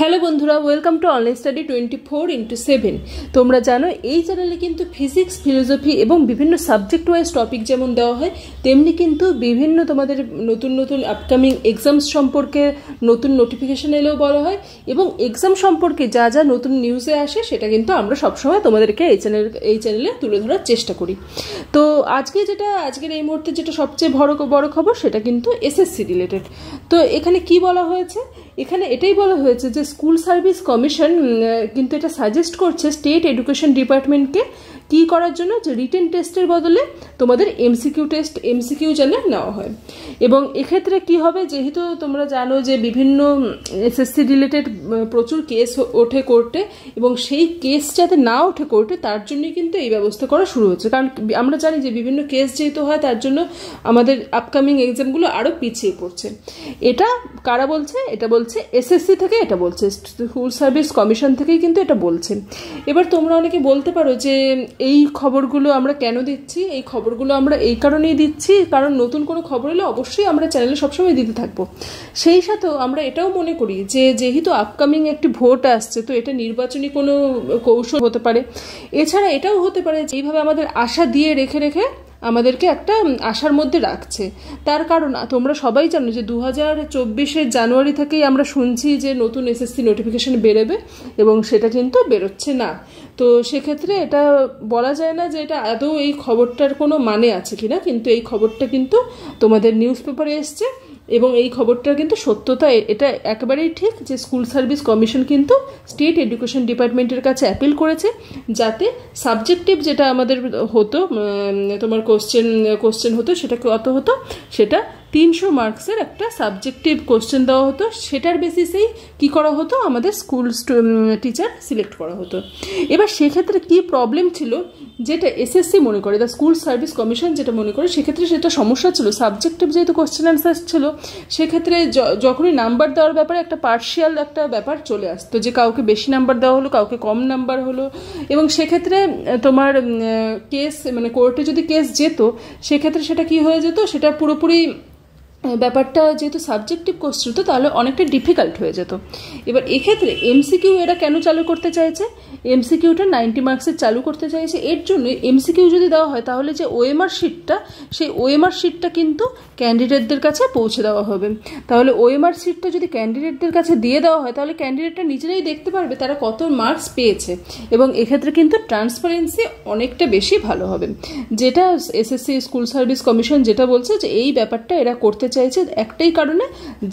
hello বন্ধুরা welcome to online study twenty four into seven তোমরা জানো এই চ্যানেলে কিন্তু ফিজিক্স ফিলোসফি এবং বিভিন্ন সাবজেক্ট ওয়াইজ টপিক যেমন দেওয়া হয় তেমনি কিন্তু বিভিন্ন তোমাদের নতুন নতুন আপকামিং এক্সামস সম্পর্কে নতুন নোটিফিকেশান এলেও বলা হয় এবং এক্সাম সম্পর্কে যা যা নতুন নিউজে আসে সেটা কিন্তু আমরা সবসময় তোমাদেরকে এই চ্যানেল এই চ্যানেলে তুলে ধরার চেষ্টা করি তো আজকে যেটা আজকের এই মুহূর্তে যেটা সবচেয়ে বড় বড় খবর সেটা কিন্তু এসএসসি রিলেটেড তো এখানে কি বলা হয়েছে এখানে এটাই বলা হয়েছে যে স্কুল সার্ভিস কমিশন কিন্তু এটা সাজেস্ট করছে স্টেট এডুকেশন ডিপার্টমেন্টকে কি করার জন্য যে রিটেন টেস্টের বদলে তোমাদের এমসিকিউ টেস্ট এমসিকিউ জানে নেওয়া হয় এবং এক্ষেত্রে কি হবে যেহেতু তোমরা জানো যে বিভিন্ন এসএসসি রিলেটেড প্রচুর কেস ওঠে কোর্টে এবং সেই কেস যাতে না ওঠে কোর্টে তার জন্য কিন্তু এই ব্যবস্থা করা শুরু হচ্ছে কারণ আমরা জানি যে বিভিন্ন কেস যেহেতু হয় তার জন্য আমাদের আপকামিং এক্সামগুলো আরও পিছিয়ে পড়ছে এটা কারা বলছে এটা বলছে এসএসসি থেকে এটা বলছে স্কুল সার্ভিস কমিশন থেকেই কিন্তু এটা বলছে এবার তোমরা অনেকে বলতে পারো যে এই খবরগুলো আমরা কেন দিচ্ছি এই খবরগুলো আমরা এই কারণেই দিচ্ছি কারণ নতুন কোনো খবর এলে অবশ্যই আমরা চ্যানেলে সবসময় দিতে থাকবো সেই সাথেও আমরা এটাও মনে করি যে যেহেতু আপকামিং একটি ভোট আসছে তো এটা নির্বাচনী কোনো কৌশল হতে পারে এছাড়া এটাও হতে পারে যেভাবে আমাদের আশা দিয়ে রেখে রেখে আমাদেরকে একটা আশার মধ্যে রাখছে তার কারণ তোমরা সবাই জানো যে দু হাজার চব্বিশের জানুয়ারি থেকেই আমরা শুনছি যে নতুন এসএসসি নোটিফিকেশন বেরোবে এবং সেটা কিন্তু বেরোচ্ছে না তো সেক্ষেত্রে এটা বলা যায় না যে এটা আদৌ এই খবরটার কোনো মানে আছে কিনা কিন্তু এই খবরটা কিন্তু তোমাদের নিউজ পেপারে এসছে এবং এই খবরটার কিন্তু সত্যতা এটা একেবারেই ঠিক যে স্কুল সার্ভিস কমিশন কিন্তু স্টেট এডুকেশন ডিপার্টমেন্টের কাছে অ্যাপিল করেছে যাতে সাবজেক্টিভ যেটা আমাদের হতো তোমার কোশ্চেন কোশ্চেন হতো সেটা কত হতো সেটা তিনশো মার্কসের একটা সাবজেক্টিভ কোশ্চেন দেওয়া হতো সেটার বেসিসেই কি করা হতো আমাদের স্কুল টিচার সিলেক্ট করা হতো এবার সেক্ষেত্রে কি প্রবলেম ছিল যেটা এসএসসি মনে করে দ্য স্কুল সার্ভিস কমিশন যেটা মনে করে সেক্ষেত্রে সেটা সমস্যা ছিল সাবজেক্টিভ যেহেতু কোশ্চেন অ্যান্সার ছিল সেক্ষেত্রে যখনই নাম্বার দেওয়ার ব্যাপারে একটা পার্শিয়াল একটা ব্যাপার চলে আসতো যে কাউকে বেশি নাম্বার দেওয়া হলো কাউকে কম নাম্বার হলো এবং সেক্ষেত্রে তোমার কেস মানে কোর্টে যদি কেস যেত সেক্ষেত্রে সেটা কি হয়ে যেত সেটা পুরোপুরি ব্যাপারটা যেহেতু সাবজেক্টিভ কোশ্চেন তো তাহলে অনেকটা ডিফিকাল্ট হয়ে যেত এবার এক্ষেত্রে এমসিকিউ এরা কেন চালু করতে চাইছে এমসিকিউটা নাইনটি মার্কসের চালু করতে চাইছে এর জন্য এমসিকিউ যদি দেওয়া হয় তাহলে যে ওএমআর শিটটা সেই ওএমআর শিটটা কিন্তু ক্যান্ডিডেটদের কাছে পৌঁছে দেওয়া হবে তাহলে ওএমআর শিটটা যদি ক্যান্ডিডেটদের কাছে দিয়ে দেওয়া হয় তাহলে ক্যান্ডিডেটটা নিজেরাই দেখতে পারবে তারা কত মার্কস পেয়েছে এবং এক্ষেত্রে কিন্তু ট্রান্সপারেন্সি অনেকটা বেশি ভালো হবে যেটা এসএসসি স্কুল সার্ভিস কমিশন যেটা বলছে যে এই ব্যাপারটা এরা করতে চাইছে একটাই কারণে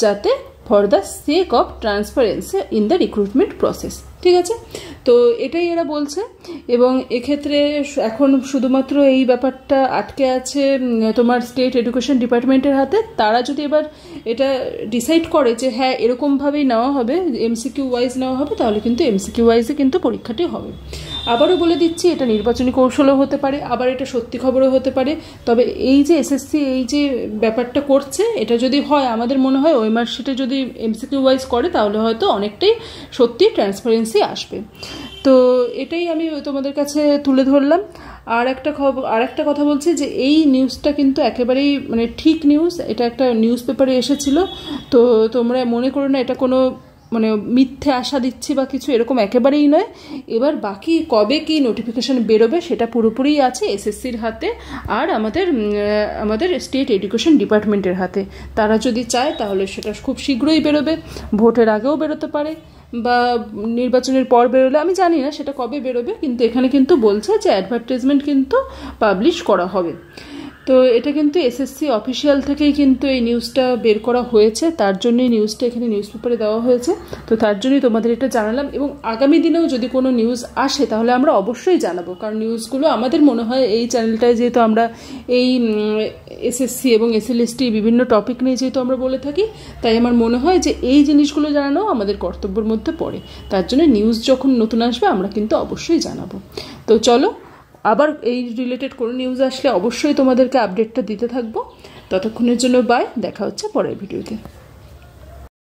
যাতে for the sake of transparency in the recruitment process ঠিক আছে তো এটাই এরা বলছে এবং এক্ষেত্রে এখন শুধুমাত্র এই ব্যাপারটা আটকে আছে তোমার স্টেট এডুকেশন ডিপার্টমেন্টের হাতে তারা যদি এবার এটা ডিসাইড করে যে হ্যাঁ এরকমভাবেই নেওয়া হবে এমসিকিউ ওয়াইজ নেওয়া হবে তাহলে কিন্তু এমসিকিউ ওয়াইজে কিন্তু পরীক্ষাটি হবে আবারও বলে দিচ্ছি এটা নির্বাচনী কৌশলও হতে পারে আবার এটা সত্যি খবরও হতে পারে তবে এই যে এসএসসি এই যে ব্যাপারটা করছে এটা যদি হয় আমাদের মনে হয় ওই মার্কশিটে যদি এমসিকিউ ওয়াইজ করে তাহলে হয়তো অনেকটাই সত্যি ট্রান্সপারেন্সি আসবে তো এটাই আমি তোমাদের কাছে তুলে ধরলাম আর একটা খবর আর একটা কথা বলছি যে এই নিউজটা কিন্তু একেবারেই মানে ঠিক নিউজ এটা একটা নিউজ পেপারে এসেছিলো তো তোমরা মনে করো না এটা কোনো মানে মিথ্যে আশা দিচ্ছি বা কিছু এরকম একেবারেই নয় এবার বাকি কবে কি নোটিফিকেশান বেরোবে সেটা পুরোপুরি আছে এসএসসির হাতে আর আমাদের আমাদের স্টেট এডুকেশন ডিপার্টমেন্টের হাতে তারা যদি চায় তাহলে সেটা খুব শীঘ্রই বেরোবে ভোটের আগেও বেরোতে পারে বা নির্বাচনের পর বেরোলে আমি জানি না সেটা কবে বেরোবে কিন্তু এখানে কিন্তু বলছে যে অ্যাডভার্টাইজমেন্ট কিন্তু পাবলিশ করা হবে তো এটা কিন্তু এসএসসি অফিসিয়াল থেকেই কিন্তু এই নিউজটা বের করা হয়েছে তার জন্যই নিউজটা এখানে নিউজ পেপারে দেওয়া হয়েছে তো তার জন্যই তোমাদের এটা জানালাম এবং আগামী দিনেও যদি কোনো নিউজ আসে তাহলে আমরা অবশ্যই জানাবো কারণ নিউজগুলো আমাদের মনে হয় এই চ্যানেলটায় যেহেতু আমরা এই এসএসসি এবং এসএলএসটি বিভিন্ন টপিক নিয়ে যেহেতু আমরা বলে থাকি তাই আমার মনে হয় যে এই জিনিসগুলো জানানো আমাদের কর্তব্যের মধ্যে পড়ে তার জন্য নিউজ যখন নতুন আসবে আমরা কিন্তু অবশ্যই জানাবো তো চলো আবার এই রিলেটেড কোনো নিউজ আসলে অবশ্যই তোমাদেরকে আপডেটটা দিতে থাকবো ততক্ষণের জন্য বাই দেখা হচ্ছে পরের ভিডিওতে